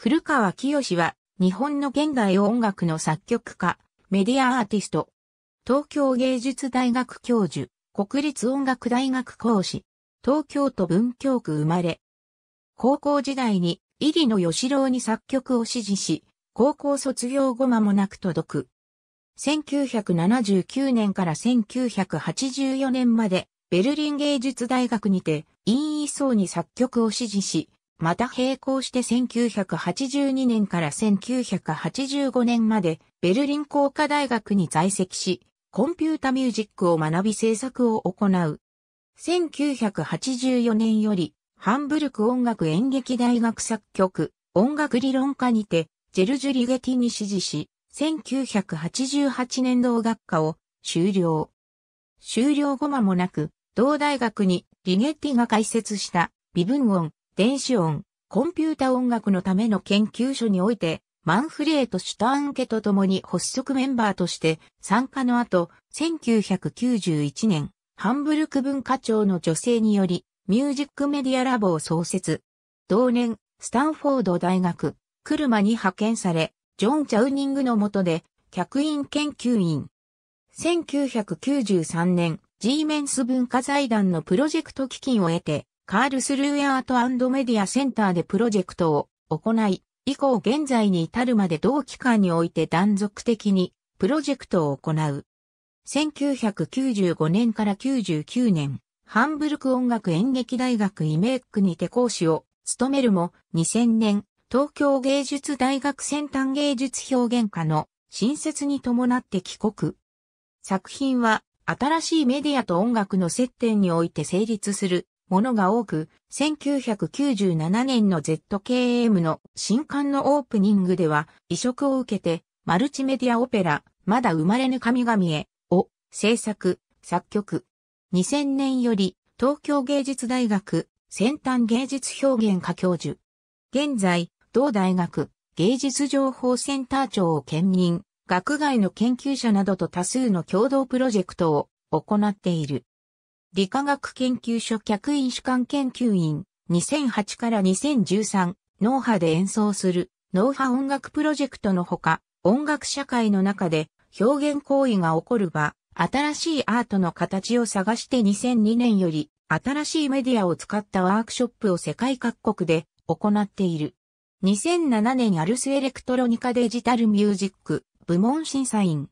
古川清は、日本の現代音楽の作曲家、メディアアーティスト、東京芸術大学教授、国立音楽大学講師、東京都文京区生まれ。高校時代に、入野義郎に作曲を指示し、高校卒業後間もなく届く。1979年から1984年まで、ベルリン芸術大学にて、陰員位に作曲を指示し、また並行して1982年から1985年までベルリン工科大学に在籍し、コンピュータミュージックを学び制作を行う。1984年よりハンブルク音楽演劇大学作曲、音楽理論科にて、ジェルジュ・リゲティに指示し、1988年同学科を終了。終了後間もなく、同大学にリゲティが開設した微分音、電子音、コンピュータ音楽のための研究所において、マンフレート・シュターン家と共に発足メンバーとして参加の後、1991年、ハンブルク文化庁の女性により、ミュージックメディアラボを創設。同年、スタンフォード大学、車に派遣され、ジョン・チャウニングの下で、客員研究員。1993年、G メンス文化財団のプロジェクト基金を得て、カールスルーアートメディアセンターでプロジェクトを行い、以降現在に至るまで同期間において断続的にプロジェクトを行う。1995年から99年、ハンブルク音楽演劇大学イメイクにて講師を務めるも、2000年、東京芸術大学先端芸術表現科の新設に伴って帰国。作品は、新しいメディアと音楽の接点において成立するものが多く、1997年の ZKM の新刊のオープニングでは、移植を受けて、マルチメディアオペラ、まだ生まれぬ神々へ、を、制作、作曲。2000年より、東京芸術大学、先端芸術表現科教授。現在、同大学、芸術情報センター長を兼任、学外の研究者などと多数の共同プロジェクトを行っている。理化学研究所客員主管研究員、2008から2013、脳波で演奏する、脳波音楽プロジェクトのほか、音楽社会の中で表現行為が起こる場、新しいアートの形を探して2002年より新しいメディアを使ったワークショップを世界各国で行っている。2007年アルスエレクトロニカデジタルミュージック部門審査員。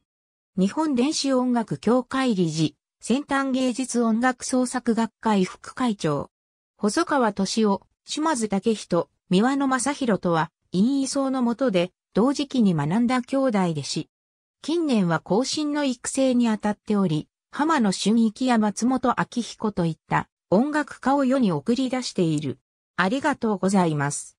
日本電子音楽協会理事、先端芸術音楽創作学会副会長。細川敏夫、島津武人、三輪野正宏とは、陰位層のもとで、同時期に学んだ兄弟弟子。近年は後進の育成にあたっており、浜野俊一や松本明彦といった音楽家を世に送り出している。ありがとうございます。